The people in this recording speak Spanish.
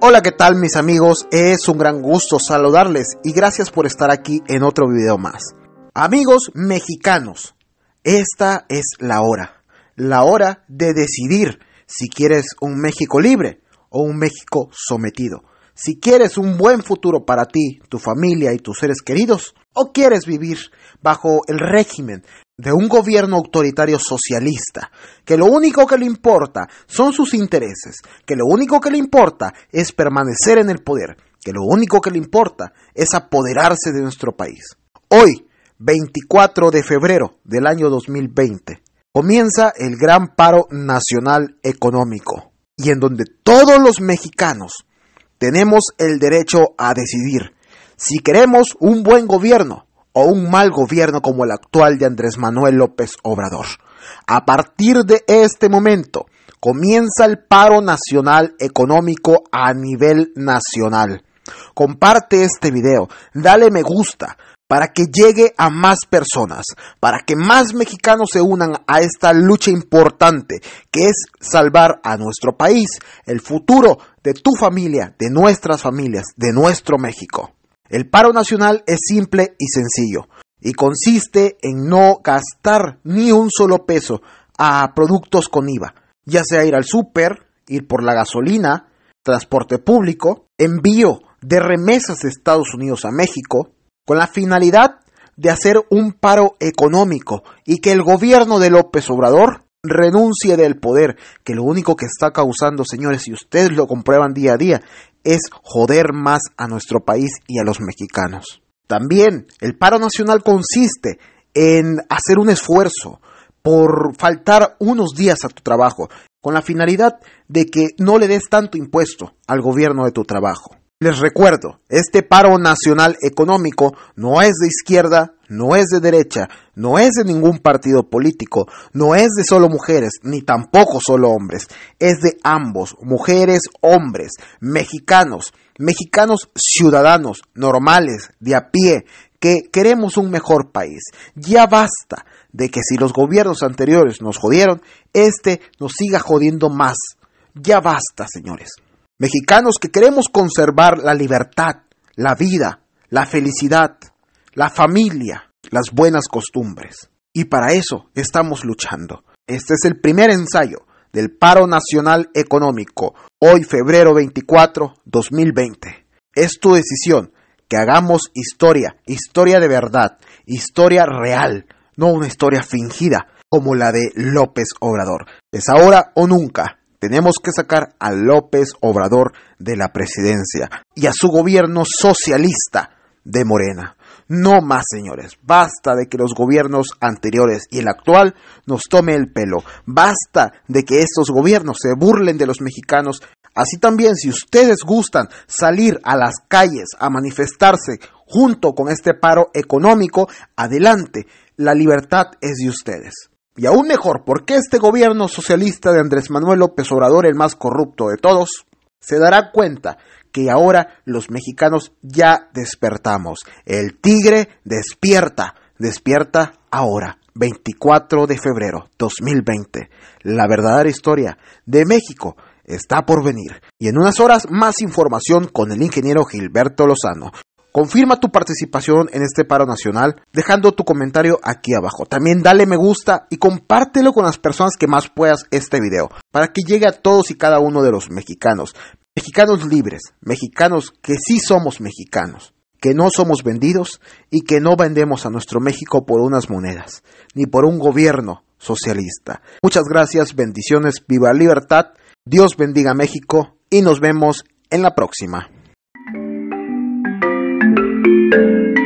Hola, ¿qué tal mis amigos? Es un gran gusto saludarles y gracias por estar aquí en otro video más. Amigos mexicanos, esta es la hora. La hora de decidir si quieres un México libre o un México sometido. Si quieres un buen futuro para ti, tu familia y tus seres queridos, o quieres vivir bajo el régimen de un gobierno autoritario socialista, que lo único que le importa son sus intereses, que lo único que le importa es permanecer en el poder, que lo único que le importa es apoderarse de nuestro país. Hoy, 24 de febrero del año 2020, comienza el gran paro nacional económico, y en donde todos los mexicanos tenemos el derecho a decidir si queremos un buen gobierno o un mal gobierno como el actual de Andrés Manuel López Obrador. A partir de este momento comienza el paro nacional económico a nivel nacional. Comparte este video, dale me gusta para que llegue a más personas, para que más mexicanos se unan a esta lucha importante que es salvar a nuestro país, el futuro de tu familia, de nuestras familias, de nuestro México. El paro nacional es simple y sencillo y consiste en no gastar ni un solo peso a productos con IVA, ya sea ir al súper, ir por la gasolina, transporte público, envío de remesas de Estados Unidos a México, con la finalidad de hacer un paro económico y que el gobierno de López Obrador renuncie del poder, que lo único que está causando, señores, y ustedes lo comprueban día a día, es joder más a nuestro país y a los mexicanos. También el paro nacional consiste en hacer un esfuerzo por faltar unos días a tu trabajo, con la finalidad de que no le des tanto impuesto al gobierno de tu trabajo. Les recuerdo, este paro nacional económico no es de izquierda, no es de derecha, no es de ningún partido político, no es de solo mujeres, ni tampoco solo hombres, es de ambos, mujeres, hombres, mexicanos, mexicanos ciudadanos, normales, de a pie, que queremos un mejor país. Ya basta de que si los gobiernos anteriores nos jodieron, este nos siga jodiendo más. Ya basta, señores mexicanos que queremos conservar la libertad, la vida, la felicidad, la familia, las buenas costumbres. Y para eso estamos luchando. Este es el primer ensayo del paro nacional económico, hoy febrero 24, 2020. Es tu decisión que hagamos historia, historia de verdad, historia real, no una historia fingida como la de López Obrador. Es ahora o nunca. Tenemos que sacar a López Obrador de la presidencia y a su gobierno socialista de Morena. No más, señores. Basta de que los gobiernos anteriores y el actual nos tome el pelo. Basta de que estos gobiernos se burlen de los mexicanos. Así también, si ustedes gustan salir a las calles a manifestarse junto con este paro económico, adelante. La libertad es de ustedes. Y aún mejor, porque este gobierno socialista de Andrés Manuel López Obrador, el más corrupto de todos, se dará cuenta que ahora los mexicanos ya despertamos. El tigre despierta, despierta ahora, 24 de febrero 2020. La verdadera historia de México está por venir. Y en unas horas más información con el ingeniero Gilberto Lozano. Confirma tu participación en este paro nacional dejando tu comentario aquí abajo. También dale me gusta y compártelo con las personas que más puedas este video para que llegue a todos y cada uno de los mexicanos. Mexicanos libres, mexicanos que sí somos mexicanos, que no somos vendidos y que no vendemos a nuestro México por unas monedas, ni por un gobierno socialista. Muchas gracias, bendiciones, viva libertad, Dios bendiga México y nos vemos en la próxima. Música